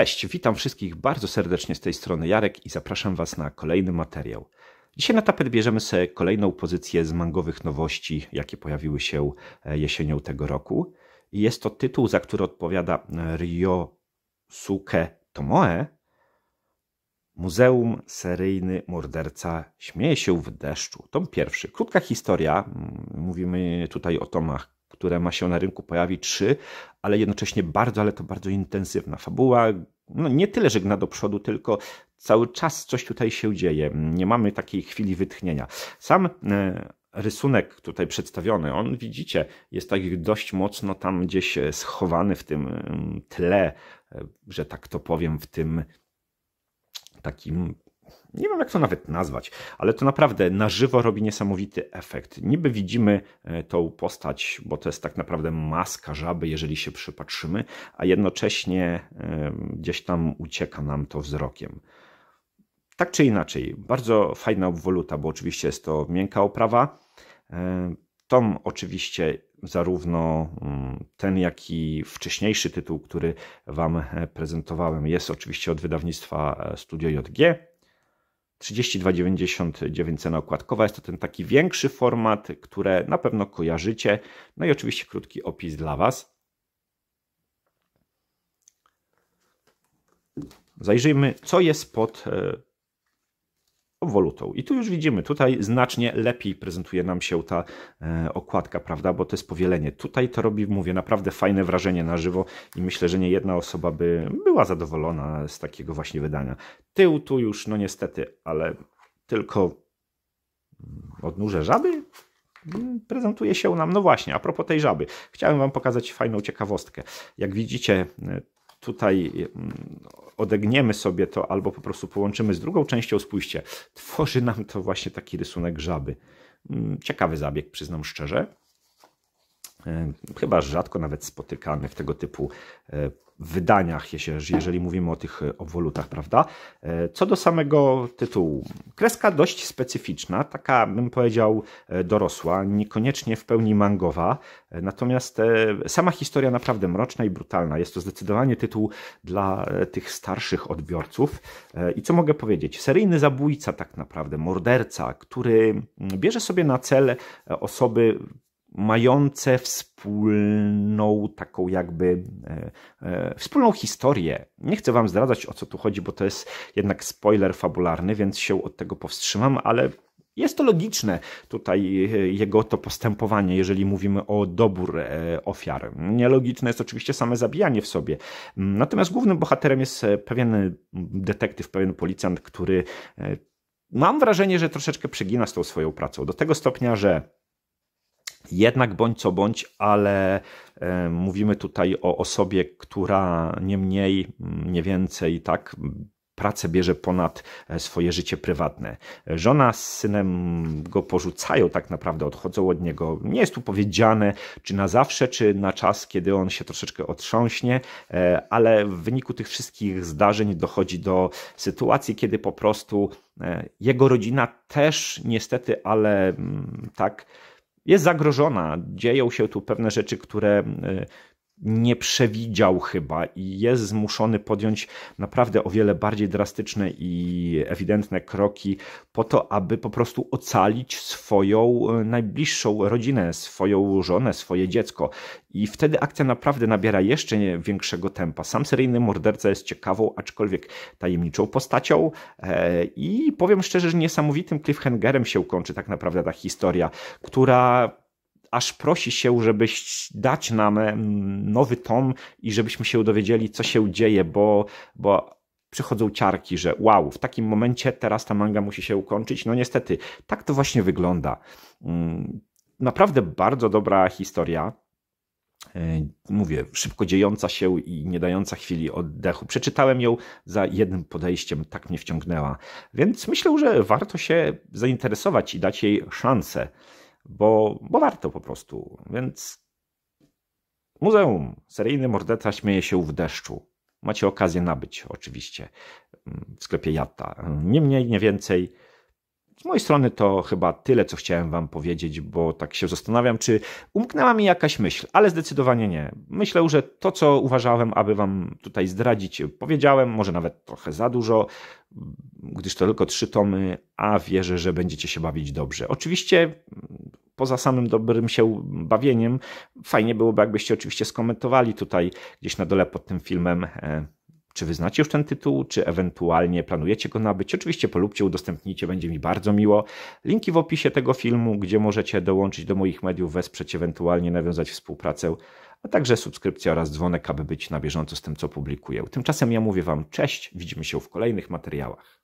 Cześć, witam wszystkich bardzo serdecznie z tej strony Jarek i zapraszam Was na kolejny materiał. Dzisiaj na tapet bierzemy sobie kolejną pozycję z mangowych nowości, jakie pojawiły się e, jesienią tego roku. I jest to tytuł, za który odpowiada e, Ryosuke Tomoe. Muzeum Seryjny Morderca Śmieje się w deszczu. Tom pierwszy. Krótka historia. Mm, mówimy tutaj o tomach które ma się na rynku pojawić trzy, ale jednocześnie bardzo, ale to bardzo intensywna fabuła, no nie tyle żegna do przodu, tylko cały czas coś tutaj się dzieje. Nie mamy takiej chwili wytchnienia. Sam e, rysunek tutaj przedstawiony, on widzicie, jest tak dość mocno tam gdzieś e, schowany w tym tle, e, że tak to powiem, w tym takim nie wiem jak to nawet nazwać, ale to naprawdę na żywo robi niesamowity efekt. Niby widzimy e, tą postać, bo to jest tak naprawdę maska żaby, jeżeli się przypatrzymy, a jednocześnie e, gdzieś tam ucieka nam to wzrokiem. Tak czy inaczej, bardzo fajna obwoluta, bo oczywiście jest to miękka oprawa. E, Tom oczywiście zarówno mm, ten, jak i wcześniejszy tytuł, który Wam prezentowałem, jest oczywiście od wydawnictwa Studio JG. 32,99 cena okładkowa. Jest to ten taki większy format, które na pewno kojarzycie. No i oczywiście krótki opis dla Was. Zajrzyjmy, co jest pod e, walutą. I tu już widzimy, tutaj znacznie lepiej prezentuje nam się ta e, okładka, prawda, bo to jest powielenie. Tutaj to robi, mówię, naprawdę fajne wrażenie na żywo i myślę, że nie jedna osoba by była zadowolona z takiego właśnie wydania. Tył tu już, no niestety, ale tylko odnóże żaby prezentuje się nam, no właśnie, a propos tej żaby, chciałem Wam pokazać fajną ciekawostkę. Jak widzicie, e, tutaj mm, odegniemy sobie to albo po prostu połączymy z drugą częścią, spójrzcie, tworzy nam to właśnie taki rysunek żaby. Mm, ciekawy zabieg, przyznam szczerze. E, chyba rzadko nawet spotykany w tego typu e, wydaniach, jeżeli mówimy o tych e, obwolutach, prawda? Co do samego tytułu, kreska dość specyficzna, taka bym powiedział dorosła, niekoniecznie w pełni mangowa, natomiast sama historia naprawdę mroczna i brutalna. Jest to zdecydowanie tytuł dla tych starszych odbiorców. I co mogę powiedzieć? Seryjny zabójca tak naprawdę, morderca, który mm, bierze sobie na cel osoby mające wspólną taką jakby e, e, wspólną historię. Nie chcę wam zdradzać o co tu chodzi, bo to jest jednak spoiler fabularny, więc się od tego powstrzymam, ale jest to logiczne tutaj e, jego to postępowanie, jeżeli mówimy o dobór e, ofiar. Nielogiczne jest oczywiście same zabijanie w sobie. Natomiast głównym bohaterem jest e, pewien detektyw, pewien policjant, który mam wrażenie, że troszeczkę przegina z tą swoją pracą. Do tego stopnia, że jednak bądź co bądź, ale e, mówimy tutaj o osobie, która nie mniej, mm, nie więcej, tak, pracę bierze ponad e, swoje życie prywatne. Żona z synem go porzucają, tak naprawdę odchodzą od niego. Nie jest tu powiedziane, czy na zawsze, czy na czas, kiedy on się troszeczkę otrząśnie, e, ale w wyniku tych wszystkich zdarzeń dochodzi do sytuacji, kiedy po prostu jego rodzina też niestety, ale mm, tak jest zagrożona. Dzieją się tu pewne rzeczy, które y, nie przewidział chyba i jest zmuszony podjąć naprawdę o wiele bardziej drastyczne i ewidentne kroki po to, aby po prostu ocalić swoją e, najbliższą rodzinę, swoją żonę, swoje dziecko. I wtedy akcja naprawdę nabiera jeszcze większego tempa. Sam seryjny morderca jest ciekawą, aczkolwiek tajemniczą postacią e, i powiem szczerze, że niesamowitym cliffhangerem się kończy tak naprawdę ta historia, która aż prosi się, żebyś dać nam mm, nowy tom i żebyśmy się dowiedzieli, co się dzieje, bo, bo przychodzą ciarki, że wow, w takim momencie teraz ta manga musi się ukończyć. No niestety, tak to właśnie wygląda. Mm, naprawdę bardzo dobra historia. E, mówię, szybko dziejąca się i nie dająca chwili oddechu. Przeczytałem ją za jednym podejściem, tak mnie wciągnęła. Więc myślę, że warto się zainteresować i dać jej szansę bo, bo warto po prostu. Więc muzeum. Seryjny Mordeta śmieje się w deszczu. Macie okazję nabyć oczywiście mm, w sklepie Jata. Nie mniej, nie więcej. Z mojej strony to chyba tyle, co chciałem Wam powiedzieć, bo tak się zastanawiam, czy umknęła mi jakaś myśl, ale zdecydowanie nie. Myślę, że to, co uważałem, aby Wam tutaj zdradzić, powiedziałem, może nawet trochę za dużo, gdyż to tylko trzy tomy, a wierzę, że będziecie się bawić dobrze. Oczywiście poza samym dobrym się bawieniem, fajnie byłoby, jakbyście oczywiście skomentowali tutaj gdzieś na dole pod tym filmem e, czy wyznacie już ten tytuł, czy ewentualnie planujecie go nabyć? Oczywiście polubcie, udostępnijcie, będzie mi bardzo miło. Linki w opisie tego filmu, gdzie możecie dołączyć do moich mediów, wesprzeć, ewentualnie nawiązać współpracę, a także subskrypcja oraz dzwonek, aby być na bieżąco z tym, co publikuję. Tymczasem ja mówię Wam cześć, widzimy się w kolejnych materiałach.